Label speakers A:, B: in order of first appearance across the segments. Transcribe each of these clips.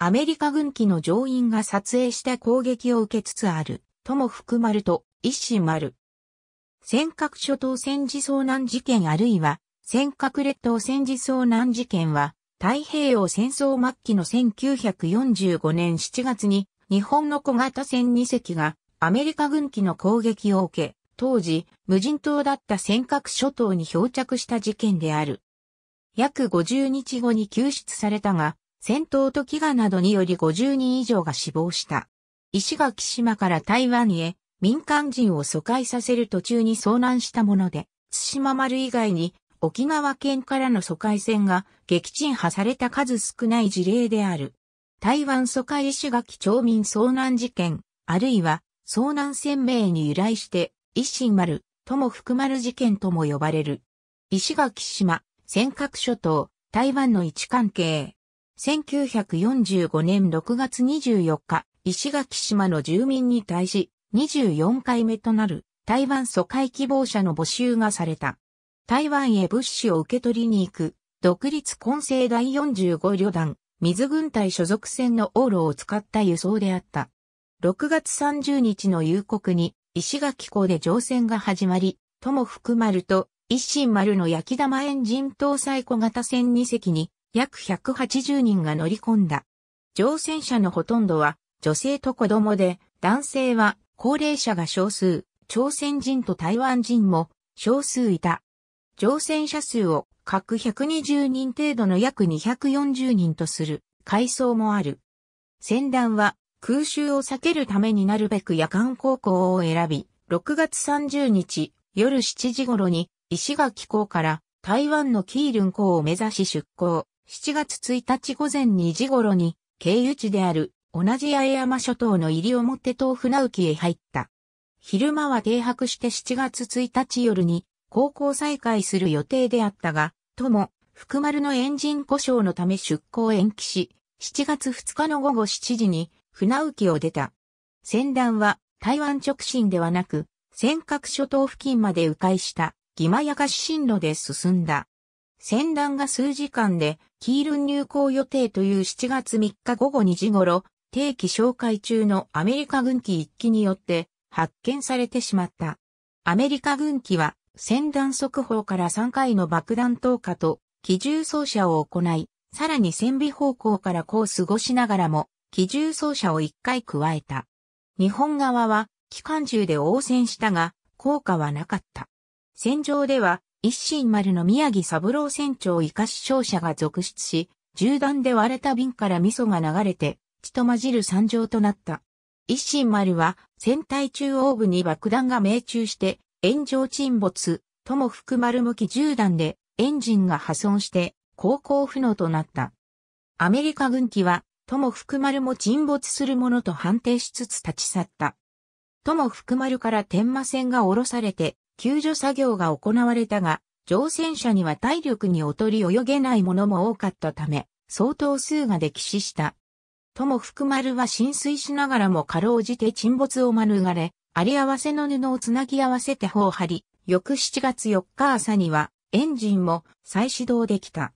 A: アメリカ軍機の乗員が撮影した攻撃を受けつつある、とも含まると、一種丸。尖閣諸島戦時遭難事件あるいは、尖閣列島戦時遭難事件は、太平洋戦争末期の1945年7月に、日本の小型船2隻が、アメリカ軍機の攻撃を受け、当時、無人島だった尖閣諸島に漂着した事件である。約50日後に救出されたが、戦闘と飢餓などにより50人以上が死亡した。石垣島から台湾へ民間人を疎開させる途中に遭難したもので、津島丸以外に沖縄県からの疎開船が撃沈破された数少ない事例である。台湾疎開石垣町民遭難事件、あるいは遭難船名に由来して、一心丸とも含まる事件とも呼ばれる。石垣島、尖閣諸島、台湾の位置関係。1945年6月24日、石垣島の住民に対し、24回目となる台湾疎開希望者の募集がされた。台湾へ物資を受け取りに行く、独立混成第45旅団、水軍隊所属船の往路を使った輸送であった。6月30日の夕刻に、石垣港で乗船が始まり、とも含まると一心丸の焼き玉エンジン搭載小型船2隻に約180人が乗り込んだ。乗船者のほとんどは女性と子供で、男性は高齢者が少数、朝鮮人と台湾人も少数いた。乗船者数を各120人程度の約240人とする階層もある。船団は空襲を避けるためになるべく夜間航行を選び、6月30日夜7時頃に石垣港から台湾のキールン港を目指し出港。7月1日午前2時頃に、経由地である、同じ八重山諸島の入表島船浮へ入った。昼間は停泊して7月1日夜に、航行再開する予定であったが、とも、福丸のエンジン故障のため出港延期し、7月2日の午後7時に、船浮を出た。船団は、台湾直進ではなく、尖閣諸島付近まで迂回した、義馬やかし進路で進んだ。戦団が数時間で、キールン入港予定という7月3日午後2時頃、定期紹介中のアメリカ軍機1機によって発見されてしまった。アメリカ軍機は、戦団速報から3回の爆弾投下と、機銃走射を行い、さらに船尾方向からこう過ごしながらも、機銃走射を1回加えた。日本側は、機関銃で応戦したが、効果はなかった。戦場では、一心丸の宮城三郎船長生かし勝者が続出し、銃弾で割れた瓶から味噌が流れて、血と混じる惨状となった。一心丸は、船体中央部に爆弾が命中して、炎上沈没、とも含丸向き銃弾で、エンジンが破損して、航行不能となった。アメリカ軍機は、とも含丸も沈没するものと判定しつつ立ち去った。とも含丸から天馬船が降ろされて、救助作業が行われたが、乗船者には体力に劣り泳げないものも多かったため、相当数が溺死した。とも福丸は浸水しながらもかろうじて沈没を免れ、あり合わせの布をつなぎ合わせて頬張り、翌7月4日朝にはエンジンも再始動できた。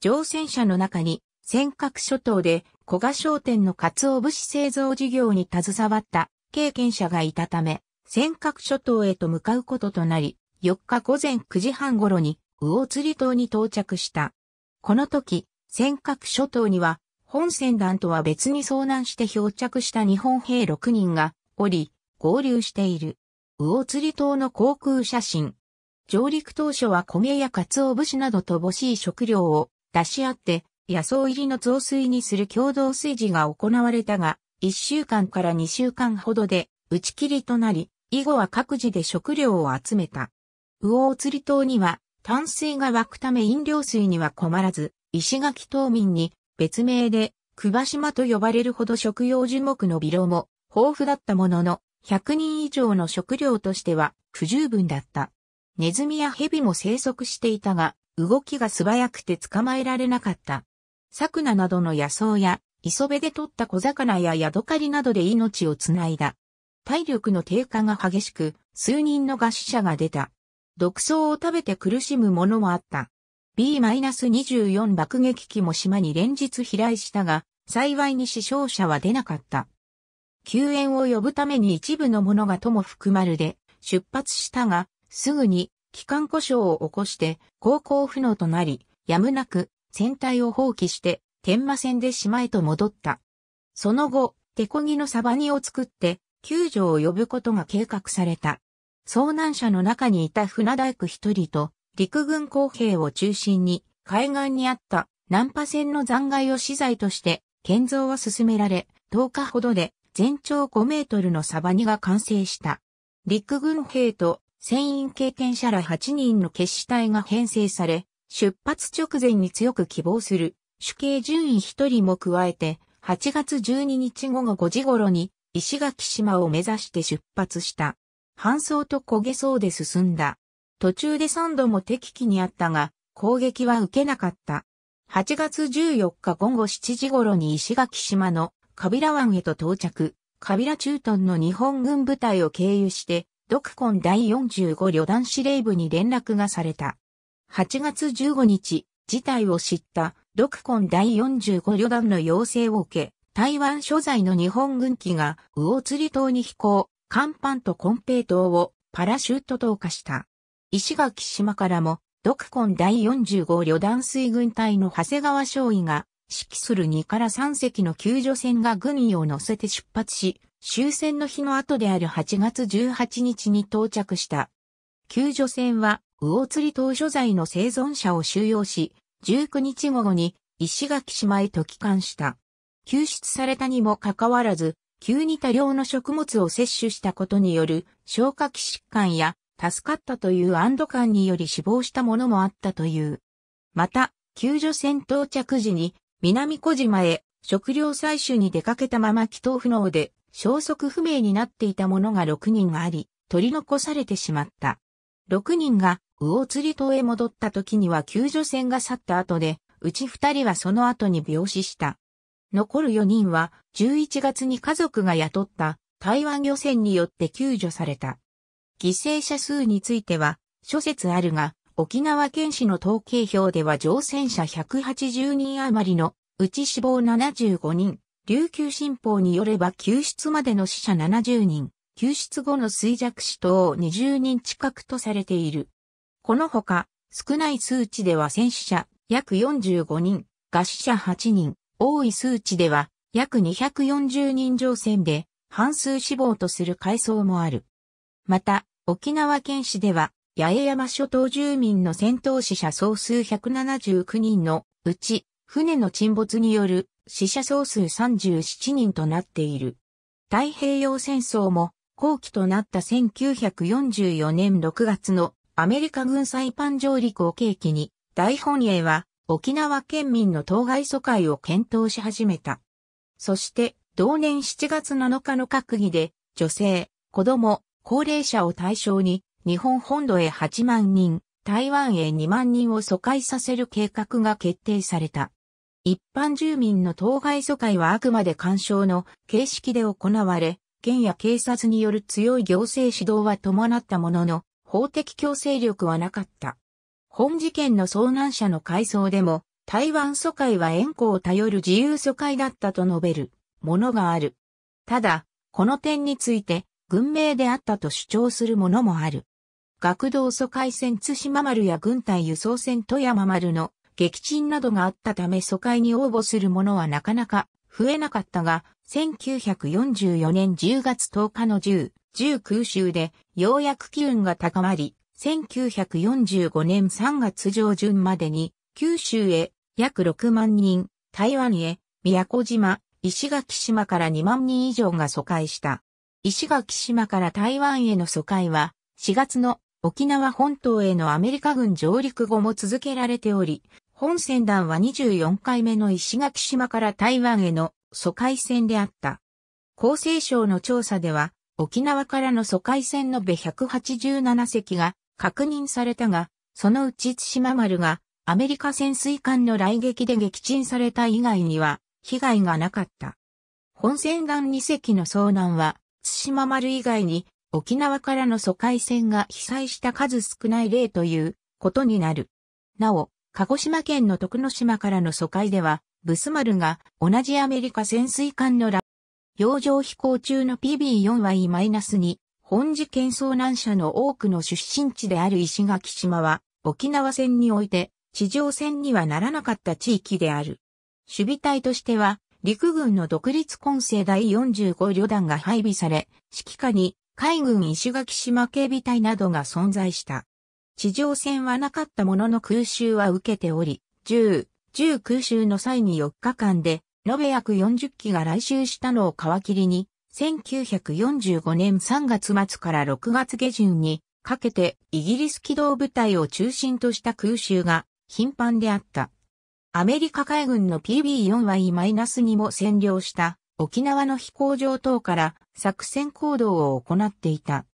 A: 乗船者の中に尖閣諸島で小賀商店の鰹節製造事業に携わった経験者がいたため、尖閣諸島へと向かうこととなり、4日午前9時半頃に魚釣島に到着した。この時、尖閣諸島には本船団とは別に遭難して漂着した日本兵6人がおり、合流している。魚釣島の航空写真。上陸当初は米や鰹節など乏しい食料を出し合って、野草入りの増水にする共同炊事が行われたが、1週間から2週間ほどで打ち切りとなり、以後は各自で食料を集めた。魚を釣り島には淡水が湧くため飲料水には困らず、石垣島民に別名で久島と呼ばれるほど食用樹木の微量も豊富だったものの、100人以上の食料としては不十分だった。ネズミやヘビも生息していたが、動きが素早くて捕まえられなかった。サクナなどの野草や、磯辺で取った小魚やヤドカリなどで命をつないだ。体力の低下が激しく、数人の餓死者が出た。毒草を食べて苦しむ者もあった。B-24 爆撃機も島に連日飛来したが、幸いに死傷者は出なかった。救援を呼ぶために一部の者がとも含まるで、出発したが、すぐに、機関故障を起こして、航行不能となり、やむなく、船体を放棄して、天馬船で島へと戻った。その後、手漕ぎのサバニを作って、救助を呼ぶことが計画された。遭難者の中にいた船大工一人と陸軍工兵を中心に海岸にあった南波船の残骸を資材として建造は進められ10日ほどで全長5メートルのサバニが完成した。陸軍兵と船員経験者ら8人の決死隊が編成され、出発直前に強く希望する主計順位1人も加えて8月12日午後5時頃に石垣島を目指して出発した。搬送と焦げそうで進んだ。途中で3度も敵機にあったが、攻撃は受けなかった。8月14日午後7時頃に石垣島のカビラ湾へと到着、カビラ駐屯の日本軍部隊を経由して、ドクコン第45旅団司令部に連絡がされた。8月15日、事態を知ったドクコン第45旅団の要請を受け、台湾所在の日本軍機が魚釣島に飛行、甲板とコンペイ島をパラシュート投下した。石垣島からも、ドクコン第45旅団水軍隊の長谷川少尉が指揮する2から3隻の救助船が軍医を乗せて出発し、終戦の日の後である8月18日に到着した。救助船は、魚釣島所在の生存者を収容し、19日午後に石垣島へと帰還した。救出されたにもかかわらず、急に多量の食物を摂取したことによる消化器疾患や助かったという安堵感により死亡したものもあったという。また、救助船到着時に南小島へ食料採取に出かけたまま帰島不能で消息不明になっていたものが6人あり、取り残されてしまった。6人が魚釣り島へ戻った時には救助船が去った後で、うち2人はその後に病死した。残る4人は11月に家族が雇った台湾漁船によって救助された。犠牲者数については諸説あるが、沖縄県市の統計表では乗船者180人余りのうち死亡75人、琉球新報によれば救出までの死者70人、救出後の衰弱死等20人近くとされている。このほか、少ない数値では戦死者約45人、餓死者8人、多い数値では約240人乗船で半数死亡とする回想もある。また、沖縄県市では八重山諸島住民の戦闘死者総数179人のうち、船の沈没による死者総数37人となっている。太平洋戦争も後期となった1944年6月のアメリカ軍サイパン上陸を契機に大本営は沖縄県民の当該疎開を検討し始めた。そして、同年7月7日の閣議で、女性、子供、高齢者を対象に、日本本土へ8万人、台湾へ2万人を疎開させる計画が決定された。一般住民の当該疎開はあくまで干渉の形式で行われ、県や警察による強い行政指導は伴ったものの、法的強制力はなかった。本事件の遭難者の回想でも、台湾疎開は援護を頼る自由疎開だったと述べるものがある。ただ、この点について、軍名であったと主張するものもある。学童疎開船津島丸や軍隊輸送船富山丸の撃沈などがあったため疎開に応募するものはなかなか増えなかったが、1944年10月10日の10、10空襲でようやく機運が高まり、1945年3月上旬までに、九州へ約6万人、台湾へ、宮古島、石垣島から2万人以上が疎開した。石垣島から台湾への疎開は、4月の沖縄本島へのアメリカ軍上陸後も続けられており、本船団は24回目の石垣島から台湾への疎開船であった。厚生省の調査では、沖縄からの疎開船延べ187隻が確認されたが、そのうち津島丸がアメリカ潜水艦の来撃で撃沈された以外には被害がなかった。本船団2隻の遭難は、津島丸以外に沖縄からの疎開船が被災した数少ない例ということになる。なお、鹿児島県の徳之島からの疎開では、ブスマルが同じアメリカ潜水艦の洋上飛行中の PB4Y-2 本次県遭難者の多くの出身地である石垣島は、沖縄戦において、地上戦にはならなかった地域である。守備隊としては、陸軍の独立混成第45旅団が配備され、指揮下に海軍石垣島警備隊などが存在した。地上戦はなかったものの空襲は受けており、10、10空襲の際に4日間で、延べ約40機が来襲したのを皮切りに、1945年3月末から6月下旬にかけてイギリス機動部隊を中心とした空襲が頻繁であった。アメリカ海軍の PB4Y-2 も占領した沖縄の飛行場等から作戦行動を行っていた。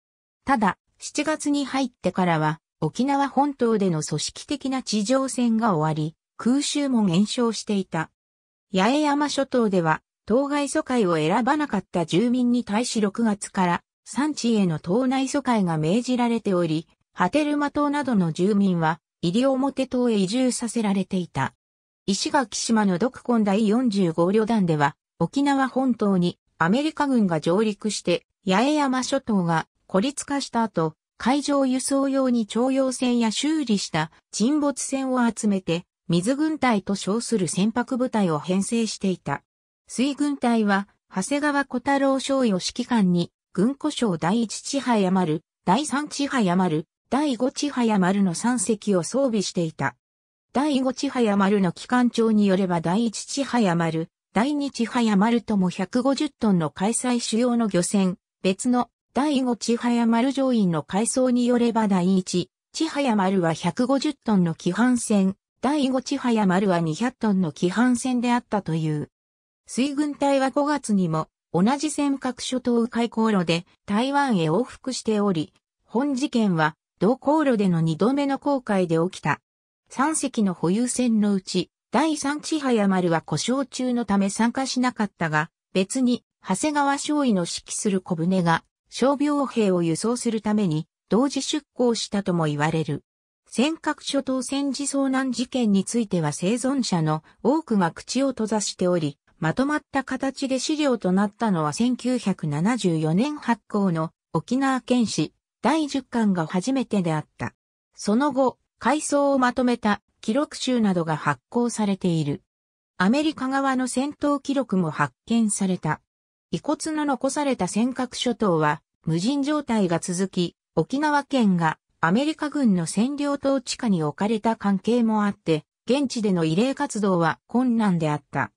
A: ただ、7月に入ってからは沖縄本島での組織的な地上戦が終わり、空襲も減少していた。八重山諸島では当該疎開を選ばなかった住民に対し6月から産地への島内疎開が命じられており、波照間島などの住民は西表島へ移住させられていた。石垣島の独根第45旅団では沖縄本島にアメリカ軍が上陸して八重山諸島が孤立化した後、海上輸送用に徴用船や修理した沈没船を集めて水軍隊と称する船舶部隊を編成していた。水軍隊は、長谷川小太郎少尉を指揮官に、軍古省第一千早丸、第三千早丸、第五千早丸の三隻を装備していた。第五千早丸の機関長によれば第一千早丸、第二千早丸とも150トンの開催主要の漁船、別の第五千早丸上院の改装によれば第一千早丸は150トンの規範船、第五千早丸は200トンの規範船であったという。水軍隊は5月にも同じ尖閣諸島海航路で台湾へ往復しており、本事件は同航路での2度目の航海で起きた。3隻の保有船のうち、第3千早丸は故障中のため参加しなかったが、別に長谷川少尉の指揮する小舟が傷病兵を輸送するために同時出航したとも言われる。尖閣諸島戦時遭難事件については生存者の多くが口を閉ざしており、まとまった形で資料となったのは1974年発行の沖縄県史第10巻が初めてであった。その後、回想をまとめた記録集などが発行されている。アメリカ側の戦闘記録も発見された。遺骨の残された尖閣諸島は無人状態が続き、沖縄県がアメリカ軍の占領統治下に置かれた関係もあって、現地での慰霊活動は困難であった。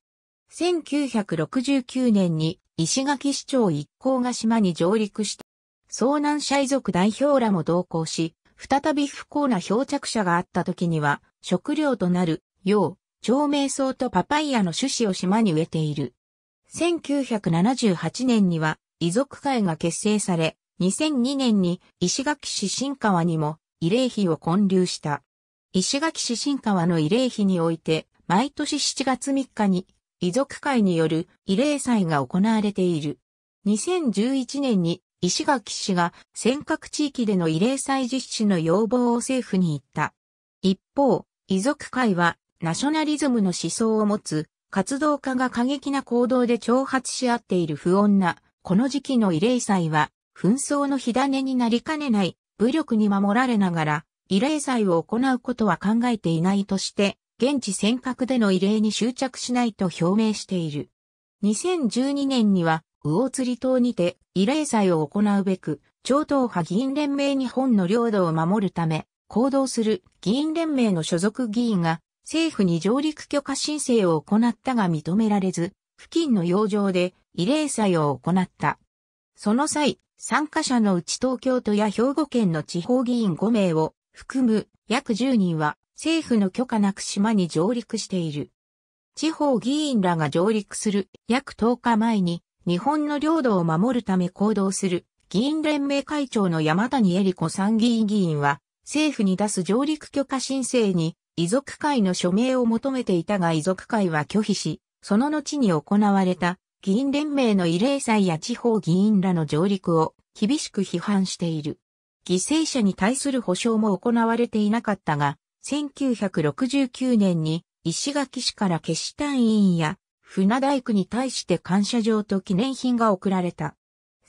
A: 1969年に石垣市長一行が島に上陸した。遭難者遺族代表らも同行し、再び不幸な漂着者があった時には、食料となる、よう、長命草とパパイヤの種子を島に植えている。1978年には、遺族会が結成され、2002年に石垣市新川にも慰霊碑を建立した。石垣市新川の慰霊碑において、毎年7月3日に遺族会による慰霊祭が行われている。2011年に石垣氏が尖閣地域での慰霊祭実施の要望を政府に言った。一方、遺族会はナショナリズムの思想を持つ活動家が過激な行動で挑発し合っている不穏なこの時期の慰霊祭は紛争の火種になりかねない武力に守られながら慰霊祭を行うことは考えていないとして現地尖閣での異例に執着しないと表明している。2012年には、魚釣島にて慰霊祭を行うべく、超党派議員連盟日本の領土を守るため、行動する議員連盟の所属議員が、政府に上陸許可申請を行ったが認められず、付近の洋上で慰霊祭を行った。その際、参加者のうち東京都や兵庫県の地方議員5名を含む約10人は政府の許可なく島に上陸している。地方議員らが上陸する約10日前に日本の領土を守るため行動する議員連盟会長の山谷恵理子参議院議員は政府に出す上陸許可申請に遺族会の署名を求めていたが遺族会は拒否し、その後に行われた議員連盟の慰霊祭や地方議員らの上陸を厳しく批判している。犠牲者に対する保障も行われていなかったが、1969年に石垣市から決死隊員や船大工に対して感謝状と記念品が贈られた。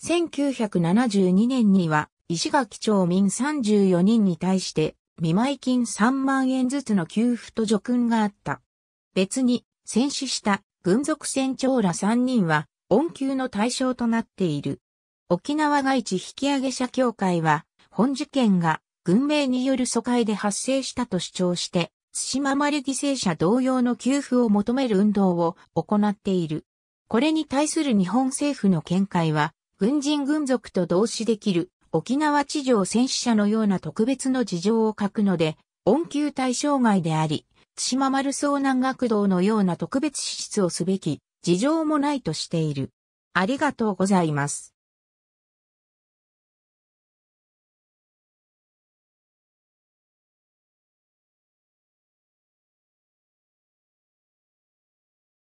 A: 1972年には石垣町民34人に対して見舞金3万円ずつの給付と助訓があった。別に戦死した軍属船長ら3人は恩給の対象となっている。沖縄外地引上げ者協会は本事件が軍名による疎開で発生したと主張して、対馬丸犠牲者同様の給付を求める運動を行っている。これに対する日本政府の見解は、軍人軍属と同志できる沖縄地上戦死者のような特別の事情を書くので、恩給対象外であり、対馬丸遭難学童のような特別支出をすべき事情もないとしている。ありがとうございます。